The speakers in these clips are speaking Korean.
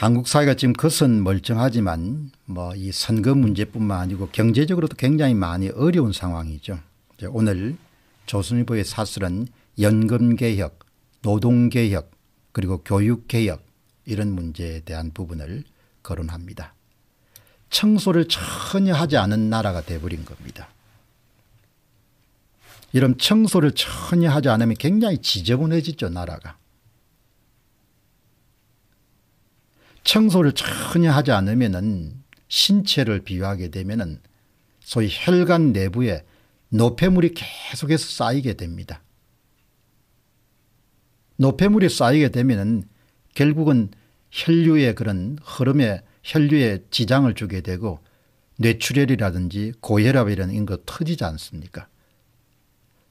한국 사회가 지금 그것은 멀쩡하지만 뭐 이 선거 문제뿐만 아니고 경제적으로도 굉장히 많이 어려운 상황이죠. 오늘 조선일보의 사설은 연금개혁, 노동개혁, 그리고 교육개혁 이런 문제에 대한 부분을 거론합니다. 청소를 전혀 하지 않은 나라가 돼버린 겁니다. 이런 청소를 전혀 하지 않으면 굉장히 지저분해지죠 나라가. 청소를 전혀 하지 않으면 신체를 비유하게 되면 소위 혈관 내부에 노폐물이 계속해서 쌓이게 됩니다. 노폐물이 쌓이게 되면 결국은 혈류의 그런 흐름에 혈류에 지장을 주게 되고 뇌출혈이라든지 고혈압이라거 터지지 않습니까?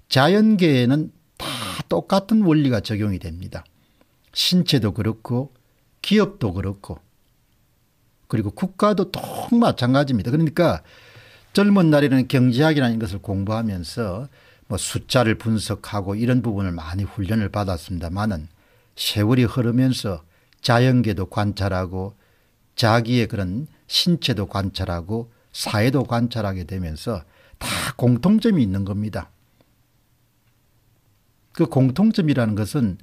자연계에는 다 똑같은 원리가 적용이 됩니다. 신체도 그렇고 기업도 그렇고 그리고 국가도 똑 마찬가지입니다. 그러니까 젊은 날에는 경제학이라는 것을 공부하면서 뭐 숫자를 분석하고 이런 부분을 많이 훈련을 받았습니다만은 세월이 흐르면서 자연계도 관찰하고 자기의 그런 신체도 관찰하고 사회도 관찰하게 되면서 다 공통점이 있는 겁니다. 그 공통점이라는 것은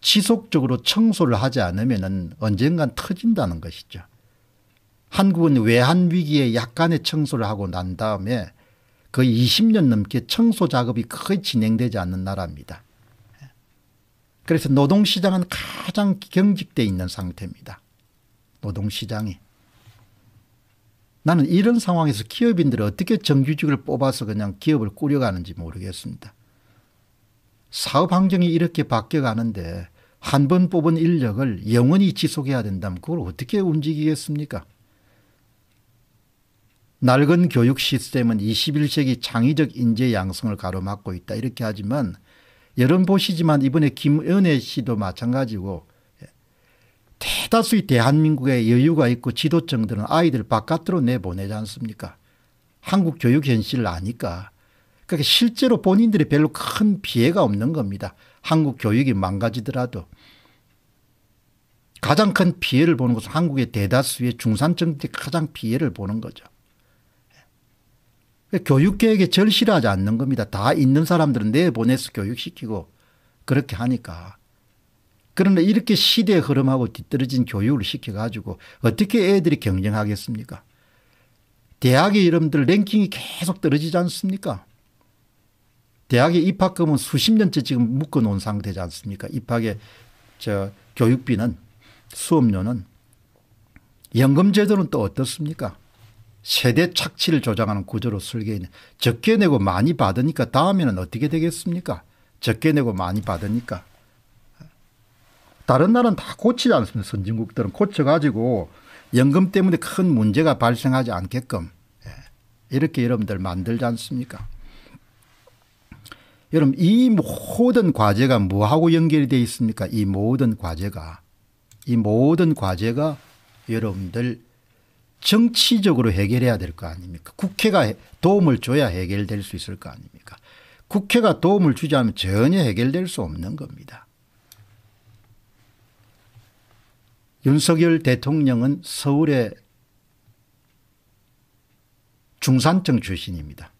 지속적으로 청소를 하지 않으면 언젠간 터진다는 것이죠. 한국은 외환 위기에 약간의 청소를 하고 난 다음에 거의 20년 넘게 청소 작업이 거의 진행되지 않는 나라입니다. 그래서 노동시장은 가장 경직돼 있는 상태입니다. 노동시장이. 나는 이런 상황에서 기업인들을 어떻게 정규직을 뽑아서 그냥 기업을 꾸려가는지 모르겠습니다. 사업 환경이 이렇게 바뀌어가는데 한 번 뽑은 인력을 영원히 지속해야 된다면 그걸 어떻게 움직이겠습니까? 낡은 교육 시스템은 21세기 창의적 인재 양성을 가로막고 있다 이렇게 하지만 여러분 보시지만 이번에 김은혜 씨도 마찬가지고 대다수의 대한민국의 여유가 있고 지도층들은 아이들 바깥으로 내보내지 않습니까? 한국 교육 현실을 아니까 그러 실제로 본인들이 별로 큰 피해가 없는 겁니다. 한국 교육이 망가지더라도. 가장 큰 피해를 보는 것은 한국의 대다수의 중산층들이 가장 피해를 보는 거죠. 예. 교육계획에 절실하지 않는 겁니다. 다 있는 사람들은 내보내서 교육시키고 그렇게 하니까. 그런데 이렇게 시대의 흐름하고 뒤떨어진 교육을 시켜가지고 어떻게 애들이 경쟁하겠습니까? 대학의 이름들 랭킹이 계속 떨어지지 않습니까? 대학의 입학금은 수십 년째 지금 묶어 놓은 상태지 않습니까? 입학의 저 교육비는 수업료는 연금 제도는 또 어떻습니까? 세대 착취를 조장하는 구조로 설계해 적게 내고 많이 받으니까 다음에는 어떻게 되겠습니까? 적게 내고 많이 받으니까 다른 나라는 다 고치지 않습니까? 선진국들은 고쳐가지고 연금 때문에 큰 문제가 발생하지 않게끔 예. 이렇게 여러분들 만들지 않습니까? 여러분 이 모든 과제가 뭐하고 연결되어 있습니까? 이 모든 과제가 이 모든 과제가 여러분들 정치적으로 해결해야 될 거 아닙니까? 국회가 도움을 줘야 해결될 수 있을 거 아닙니까? 국회가 도움을 주지 않으면 전혀 해결될 수 없는 겁니다. 윤석열 대통령은 서울의 중산층 출신입니다.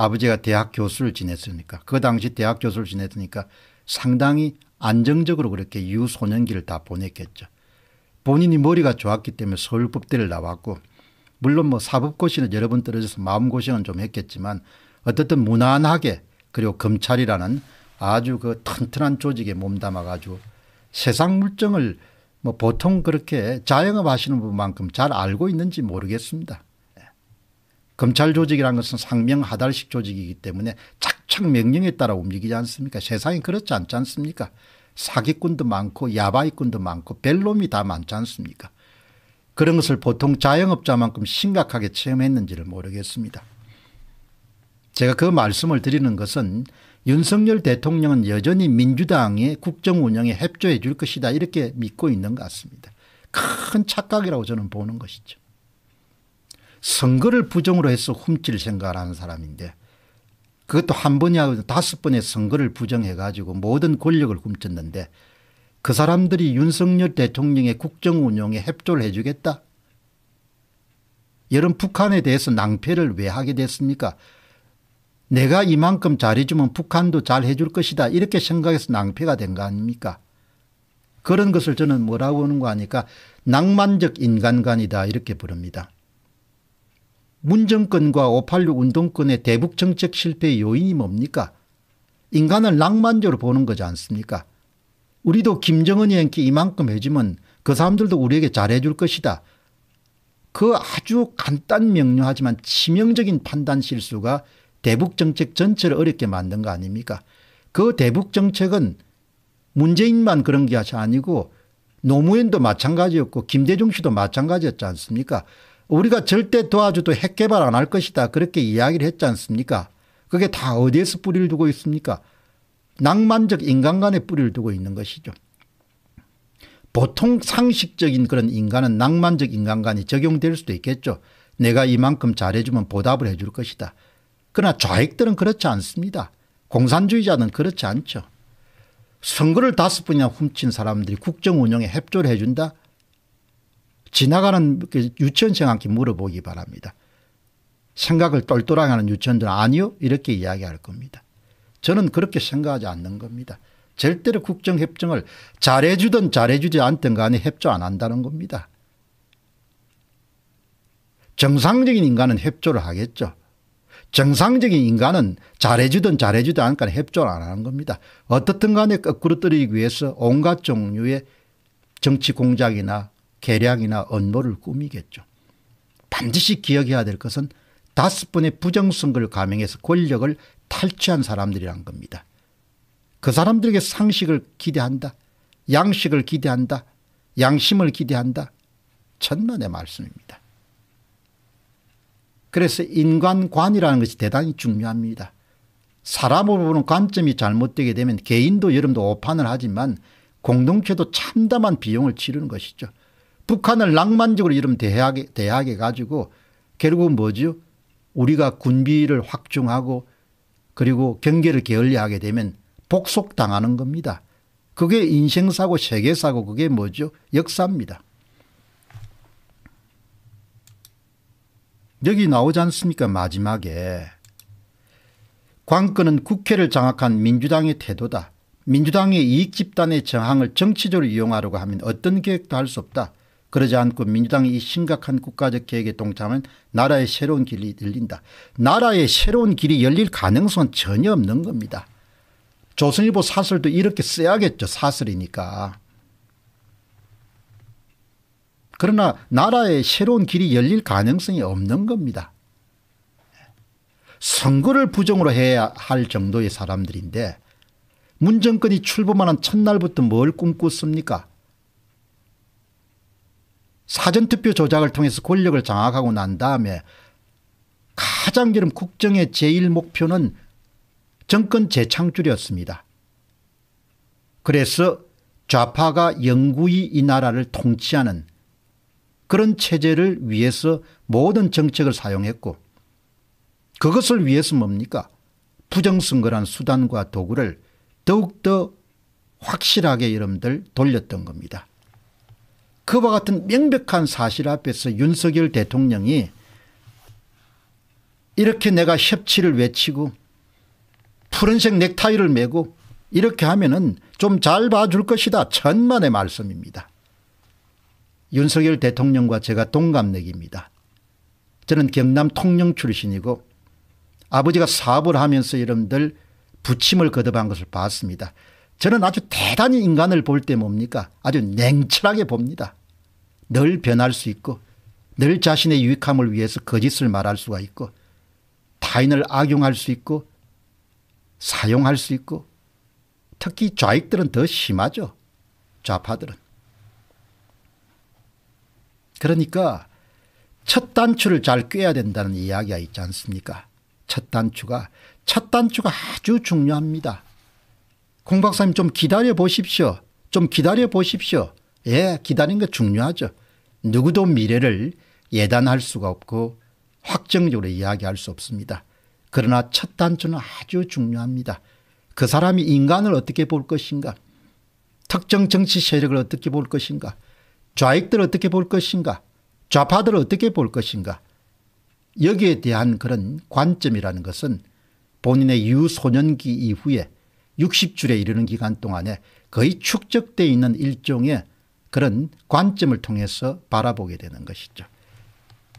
아버지가 대학 교수를 지냈으니까 그 당시 대학 교수를 지냈으니까 상당히 안정적으로 그렇게 유소년기를 다 보냈겠죠. 본인이 머리가 좋았기 때문에 서울법대를 나왔고 물론 뭐 사법고시는 여러 번 떨어져서 마음고생은 좀 했겠지만 어떻든 무난하게 그리고 검찰이라는 아주 그 튼튼한 조직에 몸담아 가지고 세상 물정을 뭐 보통 그렇게 자영업 하시는 분만큼 잘 알고 있는지 모르겠습니다. 검찰 조직이란 것은 상명하달식 조직이기 때문에 착착 명령에 따라 움직이지 않습니까? 세상이 그렇지 않지 않습니까? 사기꾼도 많고 야바이꾼도 많고 벨놈이 다 많지 않습니까? 그런 것을 보통 자영업자만큼 심각하게 체험했는지를 모르겠습니다. 제가 그 말씀을 드리는 것은 윤석열 대통령은 여전히 민주당의 국정운영에 협조해 줄 것이다 이렇게 믿고 있는 것 같습니다. 큰 착각이라고 저는 보는 것이죠. 선거를 부정으로 해서 훔칠 생각을 하는 사람인데 그것도 한 번이 아니고 다섯 번의 선거를 부정해 가지고 모든 권력을 훔쳤는데 그 사람들이 윤석열 대통령의 국정 운영에 협조를 해 주겠다. 여러분 북한에 대해서 낭패를 왜 하게 됐습니까 내가 이만큼 잘해주면 북한도 잘 해줄 것이다 이렇게 생각해서 낭패가 된 거 아닙니까 그런 것을 저는 뭐라고 하는 거 아니까 낭만적 인간관이다 이렇게 부릅니다. 문정권과 586 운동권의 대북 정책 실패의 요인이 뭡니까? 인간을 낭만적으로 보는 거지 않습니까? 우리도 김정은이한테 이만큼 해주면 그 사람들도 우리에게 잘해줄 것이다. 그 아주 간단 명료하지만 치명적인 판단 실수가 대북 정책 전체를 어렵게 만든 거 아닙니까? 그 대북 정책은 문재인만 그런 게 아니고 노무현도 마찬가지였고 김대중 씨도 마찬가지였지 않습니까? 우리가 절대 도와줘도 핵 개발 안 할 것이다 그렇게 이야기를 했지 않습니까 그게 다 어디에서 뿌리를 두고 있습니까 낭만적 인간관에 뿌리를 두고 있는 것이죠 보통 상식적인 그런 인간은 낭만적 인간관이 적용될 수도 있겠죠 내가 이만큼 잘해주면 보답을 해줄 것이다 그러나 좌익들은 그렇지 않습니다 공산주의자는 그렇지 않죠 선거를 다섯 번이나 훔친 사람들이 국정운영에 협조를 해준다 지나가는 그 유치원생한테 물어보기 바랍니다. 생각을 똘똘하게 하는 유치원들은 아니요 이렇게 이야기할 겁니다. 저는 그렇게 생각하지 않는 겁니다. 절대로 국정협정을 잘해주든 잘해주지 않든 간에 협조 안 한다는 겁니다. 정상적인 인간은 협조를 하겠죠. 정상적인 인간은 잘해주든 잘해주지않으까 협조를 안 하는 겁니다. 어떻든 간에 거꾸로 떨어기 위해서 온갖 종류의 정치 공작이나 계량이나 언노를 꾸미겠죠. 반드시 기억해야 될 것은 다섯 번의 부정선거를 감행해서 권력을 탈취한 사람들이란 겁니다. 그 사람들에게 상식을 기대한다. 양식을 기대한다. 양심을 기대한다. 천만의 말씀입니다. 그래서 인간관이라는 것이 대단히 중요합니다. 사람으로 보는 관점이 잘못되게 되면 개인도 여러분도 오판을 하지만 공동체도 참담한 비용을 치르는 것이죠. 북한을 낭만적으로 이름 대하게, 대하게 가지고 결국은 뭐죠? 우리가 군비를 확충하고 그리고 경계를 게을리하게 되면 복속당하는 겁니다. 그게 인생사고 세계사고 그게 뭐죠? 역사입니다. 여기 나오지 않습니까 마지막에 관건은 국회를 장악한 민주당의 태도다. 민주당의 이익집단의 저항을 정치적으로 이용하려고 하면 어떤 계획도 할 수 없다. 그러지 않고 민주당이 이 심각한 국가적 계획에 동참하면 나라의 새로운 길이 열린다. 나라의 새로운 길이 열릴 가능성은 전혀 없는 겁니다. 조선일보 사설도 이렇게 써야겠죠. 사설이니까. 그러나 나라의 새로운 길이 열릴 가능성이 없는 겁니다. 선거를 부정으로 해야 할 정도의 사람들인데 문정권이 출범하는 첫날부터 뭘 꿈꿨습니까 사전투표 조작을 통해서 권력을 장악하고 난 다음에 가장 기름 국정의 제일 목표는 정권 재창출이었습니다. 그래서 좌파가 영구히 이 나라를 통치하는 그런 체제를 위해서 모든 정책을 사용했고 그것을 위해서 뭡니까 부정선거란 수단과 도구를 더욱더 확실하게 여러분들 돌렸던 겁니다. 그와 같은 명백한 사실 앞에서 윤석열 대통령이 이렇게 내가 협치를 외치고 푸른색 넥타이를 메고 이렇게 하면은 좀 잘 봐줄 것이다 천만의 말씀입니다. 윤석열 대통령과 제가 동갑내기입니다. 저는 경남 통영 출신이고 아버지가 사업을 하면서 여러분들 부침을 거듭한 것을 봤습니다. 저는 아주 대단히 인간을 볼 때 뭡니까 아주 냉철하게 봅니다. 늘 변할 수 있고 늘 자신의 유익함을 위해서 거짓을 말할 수가 있고 타인을 악용할 수 있고 사용할 수 있고 특히 좌익들은 더 심하죠. 좌파들은. 그러니까 첫 단추를 잘 꿰야 된다는 이야기가 있지 않습니까? 첫 단추가 첫 단추가 아주 중요합니다. 공 박사님 좀 기다려 보십시오. 좀 기다려 보십시오. 예, 기다리는 게 중요하죠. 누구도 미래를 예단할 수가 없고 확정적으로 이야기할 수 없습니다. 그러나 첫 단추는 아주 중요합니다. 그 사람이 인간을 어떻게 볼 것인가? 특정 정치 세력을 어떻게 볼 것인가? 좌익들을 어떻게 볼 것인가? 좌파들을 어떻게 볼 것인가? 여기에 대한 그런 관점이라는 것은 본인의 유소년기 이후에 60줄에 이르는 기간 동안에 거의 축적되어 있는 일종의 그런 관점을 통해서 바라보게 되는 것이죠.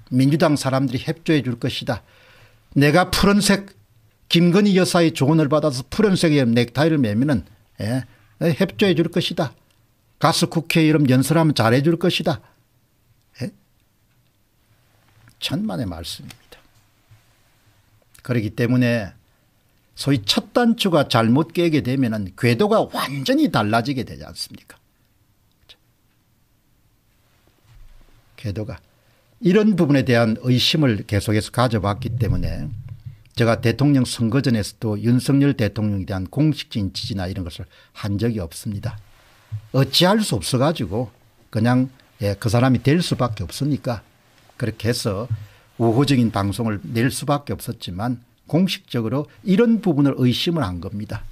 민주당 사람들이 협조해 줄 것이다. 내가 푸른색 김건희 여사의 조언을 받아서 푸른색의 넥타이를 매면은 예, 협조해 줄 것이다. 가스 국회 이름 연설하면 잘해 줄 것이다. 예? 천만의 말씀입니다. 그렇기 때문에 소위 첫 단추가 잘못 깨게 되면 궤도가 완전히 달라지게 되지 않습니까? 그렇죠. 궤도가. 이런 부분에 대한 의심을 계속해서 가져왔기 때문에 제가 대통령 선거 전에서도 윤석열 대통령에 대한 공식적인 지지나 이런 것을 한 적이 없습니다. 어찌할 수 없어가지고 그냥 예, 그 사람이 될 수밖에 없으니까 그렇게 해서 우호적인 방송을 낼 수밖에 없었지만 공식적으로 이런 부분을 의심을 한 겁니다.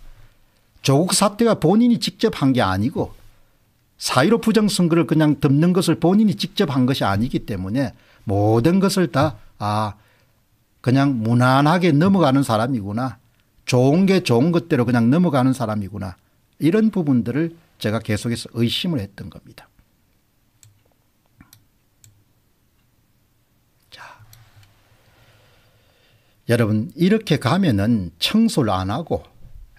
조국 사태가 본인이 직접 한 게 아니고 사의로 부정선거를 그냥 덮는 것을 본인이 직접 한 것이 아니기 때문에 모든 것을 다 아, 그냥 무난하게 넘어가는 사람이구나. 좋은 게 좋은 것대로 그냥 넘어가는 사람이구나. 이런 부분들을 제가 계속해서 의심을 했던 겁니다. 여러분 이렇게 가면은 청소를 안 하고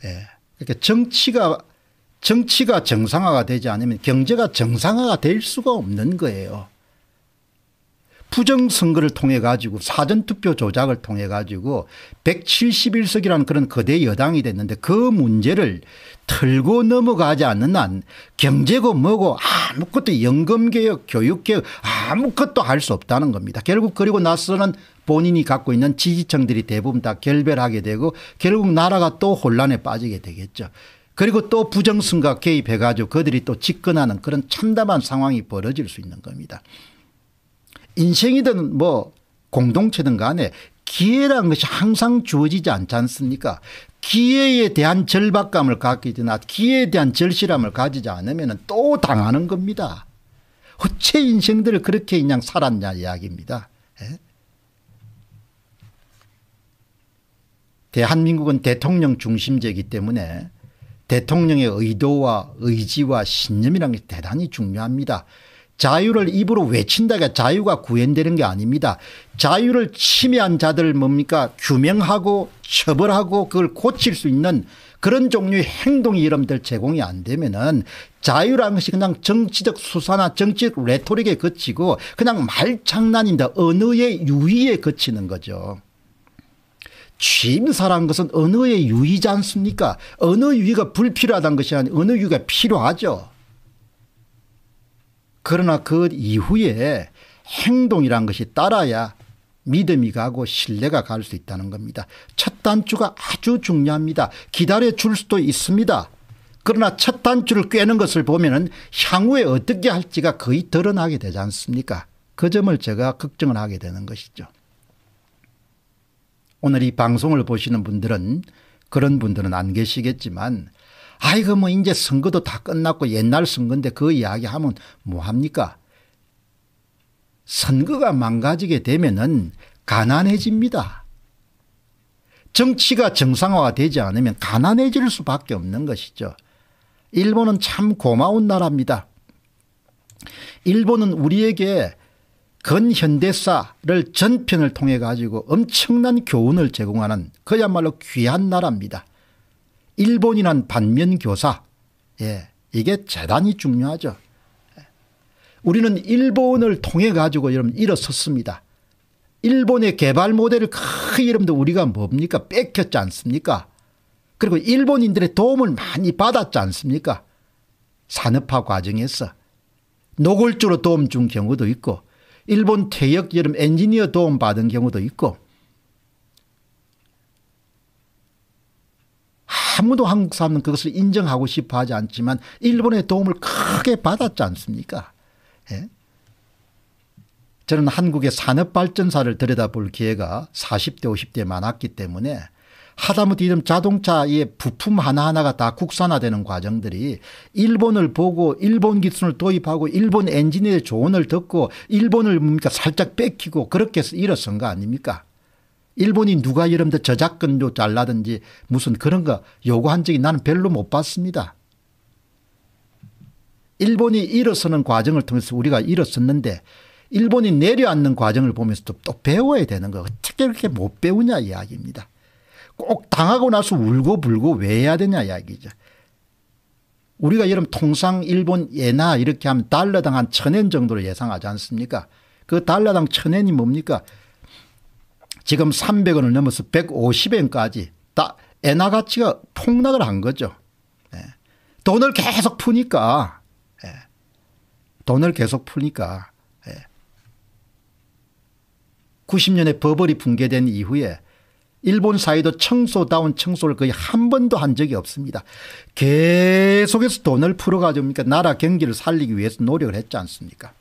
예. 그러니까 정치가 정치가 정상화가 되지 않으면 경제가 정상화가 될 수가 없는 거예요. 부정선거를 통해 가지고 사전투표 조작을 통해 가지고 171석이라는 그런 거대 여당이 됐는데 그 문제를 털고 넘어가지 않는 한 경제고 뭐고 아무것도 연금개혁 교육개혁 아무것도 할 수 없다는 겁니다. 결국 그리고 나서는 본인이 갖고 있는 지지층들이 대부분 다 결별하게 되고 결국 나라가 또 혼란에 빠지게 되겠죠. 그리고 또 부정선거 개입해 가지고 그들이 또 집권하는 그런 참담한 상황이 벌어질 수 있는 겁니다. 인생이든 뭐 공동체든 간에 기회라는 것이 항상 주어지지 않지 않습니까 기회에 대한 절박감을 갖게 되나 기회에 대한 절실함을 가지지 않으면 또 당하는 겁니다. 어째 인생들을 그렇게 그냥 살았냐 이야기입니다. 에? 예? 대한민국은 대통령 중심제이기 때문에 대통령의 의도와 의지와 신념이라는 게 대단히 중요합니다. 자유를 입으로 외친다가 자유가 구현되는 게 아닙니다. 자유를 침해한 자들 뭡니까 규명하고 처벌하고 그걸 고칠 수 있는 그런 종류의 행동이 여러분들 제공이 안 되면은 자유라는 것이 그냥 정치적 수사나 정치적 레토릭에 그치고 그냥 말장난입니다. 언어의 유의에 그치는 거죠. 취임사라는 것은 언어의 유의지 않습니까? 언어 유의가 불필요하다는 것이 아니라 언어 유의가 필요하죠. 그러나 그 이후에 행동이란 것이 따라야 믿음이 가고 신뢰가 갈 수 있다는 겁니다. 첫 단추가 아주 중요합니다. 기다려 줄 수도 있습니다. 그러나 첫 단추를 꿰는 것을 보면은 향후에 어떻게 할지가 거의 드러나게 되지 않습니까? 그 점을 제가 걱정을 하게 되는 것이죠. 오늘 이 방송을 보시는 분들은 그런 분들은 안 계시겠지만 아이고 뭐 이제 선거도 다 끝났고 옛날 선거인데 그 이야기하면 뭐합니까? 선거가 망가지게 되면은 가난해집니다. 정치가 정상화 되지 않으면 가난해질 수밖에 없는 것이죠. 일본은 참 고마운 나라입니다. 일본은 우리에게 근현대사를 전편을 통해 가지고 엄청난 교훈을 제공하는 그야말로 귀한 나라입니다. 일본이란 반면교사 예, 이게 재단이 중요하죠. 우리는 일본을 통해 가지고 여러분 일어섰습니다. 일본의 개발 모델을 크게 여러분들 우리가 뭡니까 뺏겼지 않습니까? 그리고 일본인들의 도움을 많이 받았지 않습니까? 산업화 과정에서 노골적으로 도움 준 경우도 있고 일본 퇴역 여름 엔지니어 도움 받은 경우도 있고 아무도 한국 사람은 그것을 인정하고 싶어 하지 않지만 일본의 도움을 크게 받았지 않습니까? 예? 저는 한국의 산업발전사를 들여다볼 기회가 40대 5 0대 많았기 때문에 하다못해 이런 자동차의 부품 하나하나가 다 국산화되는 과정들이 일본을 보고 일본 기술을 도입하고 일본 엔지니어의 조언을 듣고 일본을 뭡니까 살짝 뺏기고 그렇게 해서 일어선 거 아닙니까? 일본이 누가 여름분들 저작권료 잘라든지 무슨 그런 거 요구한 적이 나는 별로 못 봤습니다. 일본이 일어서는 과정을 통해서 우리가 일어섰는데 일본이 내려앉는 과정을 보면서 또 배워야 되는 거 어떻게 그렇게 못 배우냐 이야기입니다. 꼭 당하고 나서 울고 불고 왜 해야 되냐 이야기죠. 우리가 여러 통상 일본 예나 이렇게 하면 달러당 한 천엔 정도로 예상하지 않습니까? 그 달러당 천엔이 뭡니까? 지금 300원을 넘어서 150엔까지 다 엔화 가치가 폭락을 한 거죠. 예. 돈을 계속 푸니까 예. 돈을 계속 푸니까 예. 90년에 버벌이 붕괴된 이후에 일본 사회도 청소다운 청소를 거의 한 번도 한 적이 없습니다. 계속해서 돈을 풀어가지고 그러니까 나라 경기를 살리기 위해서 노력을 했지 않습니까?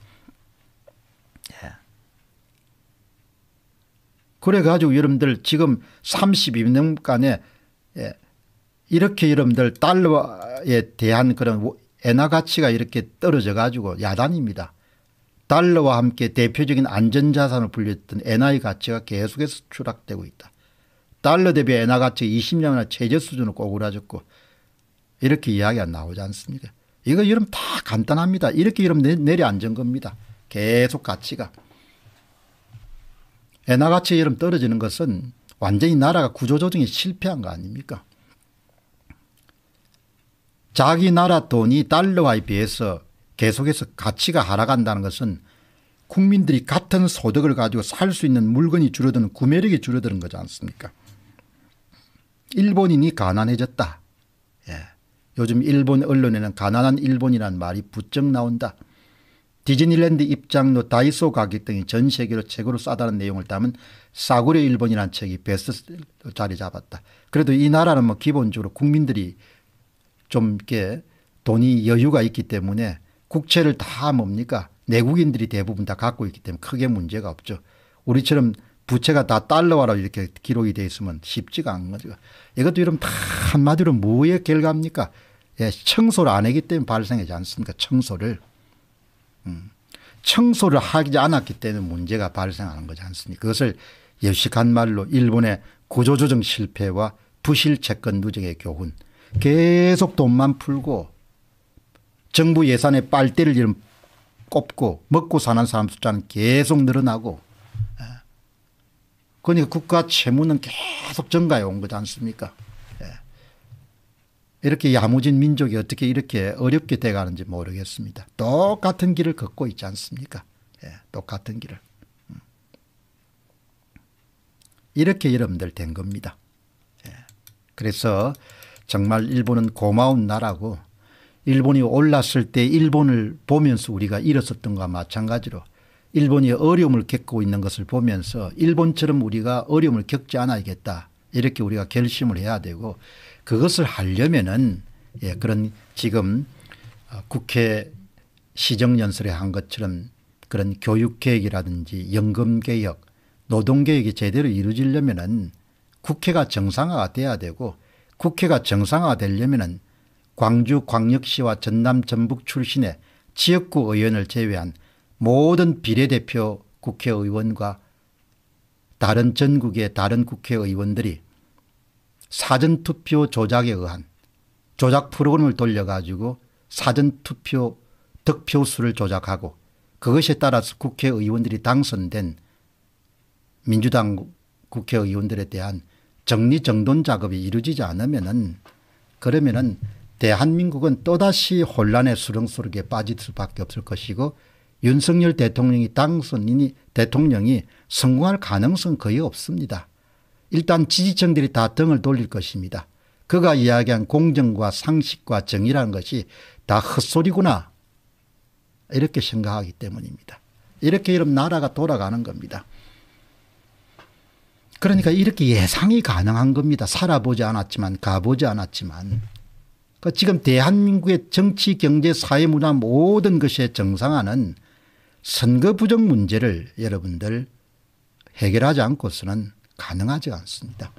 그래가지고 여러분들 지금 32년간에 예, 이렇게 여러분들 달러에 대한 그런 엔화 가치가 이렇게 떨어져 가지고 야단입니다. 달러와 함께 대표적인 안전자산을 불렸던 엔화의 가치가 계속해서 추락되고 있다. 달러 대비 엔화 가치가 20년이나 최저 수준으로 꼬그라졌고 이렇게 이야기가 나오지 않습니까 이거 여러분 다 간단합니다. 이렇게 여러분 내려앉은 겁니다. 계속 가치가. 에나같이 이름 떨어지는 것은 완전히 나라가 구조조정이 실패한 거 아닙니까? 자기 나라 돈이 달러와에 비해서 계속해서 가치가 하락한다는 것은 국민들이 같은 소득을 가지고 살 수 있는 물건이 줄어드는 구매력이 줄어드는 거지 않습니까? 일본인이 가난해졌다. 예. 요즘 일본 언론에는 가난한 일본이라는 말이 부쩍 나온다. 디즈니랜드 입장료 다이소 가격 등이 전 세계로 최고로 싸다는 내용을 담은 싸구려 일본이라는 책이 베스트 자리 잡았다. 그래도 이 나라는 뭐 기본적으로 국민들이 좀 이렇게 돈이 여유가 있기 때문에 국채를 다 뭡니까 내국인들이 대부분 다 갖고 있기 때문에 크게 문제가 없죠. 우리처럼 부채가 다 달러화로 이렇게 기록이 돼 있으면 쉽지가 않은 거죠. 이것도 이런 한마디로 뭐의 결과입니까? 예, 청소를 안 하기 때문에 발생하지 않습니까? 청소를. 음. 청소를 하지 않았기 때문에 문제가 발생하는 거지 않습니까? 그것을 예식한 말로 일본의 구조조정 실패와 부실 채권 누적의 교훈. 계속 돈만 풀고 정부 예산에 빨대를 이름 꼽고 먹고 사는 사람 숫자는 계속 늘어나고 예. 그러니까 국가 채무는 계속 증가해 온 거지 않습니까? 이렇게 야무진 민족이 어떻게 이렇게 어렵게 돼가는지 모르겠습니다. 똑같은 길을 걷고 있지 않습니까? 예, 똑같은 길을. 음. 이렇게 여러분들 된 겁니다. 예, 그래서 정말 일본은 고마운 나라고 일본이 올랐을 때 일본을 보면서 우리가 일었었던 것과 마찬가지로 일본이 어려움을 겪고 있는 것을 보면서 일본처럼 우리가 어려움을 겪지 않아야겠다. 이렇게 우리가 결심을 해야 되고 그것을 하려면은 예, 그런 지금 어, 국회 시정연설에 한 것처럼 그런 교육개혁이라든지 연금개혁 노동개혁이 제대로 이루어지려면은 국회가 정상화가 돼야 되고 국회가 정상화가 되려면은 광주 광역시와 전남 전북 출신의 지역구 의원을 제외한 모든 비례대표 국회의원과 다른 전국의 다른 국회의원들이 사전투표 조작에 의한 조작 프로그램을 돌려가지고 사전투표 득표수를 조작하고 그것에 따라서 국회의원들이 당선된 민주당 국회의원들에 대한 정리정돈 작업이 이루어지지 않으면은 그러면은 대한민국은 또다시 혼란의 수렁 속에 빠질 수밖에 없을 것이고 윤석열 대통령이 당선인이 대통령이 성공할 가능성 은 거의 없습니다. 일단 지지층들이 다 등을 돌릴 것입니다. 그가 이야기한 공정과 상식과 정의라는 것이 다 헛소리구나 이렇게 생각하기 때문입니다. 이렇게 이런 나라가 돌아가는 겁니다. 그러니까 이렇게 예상이 가능한 겁니다. 살아보지 않았지만 가보지 않았지만 그 지금 대한민국의 정치 경제 사회 문화 모든 것의 정상화는 선거 부정 문제를 여러분들 해결하지 않고서는 가능하지 않습니다.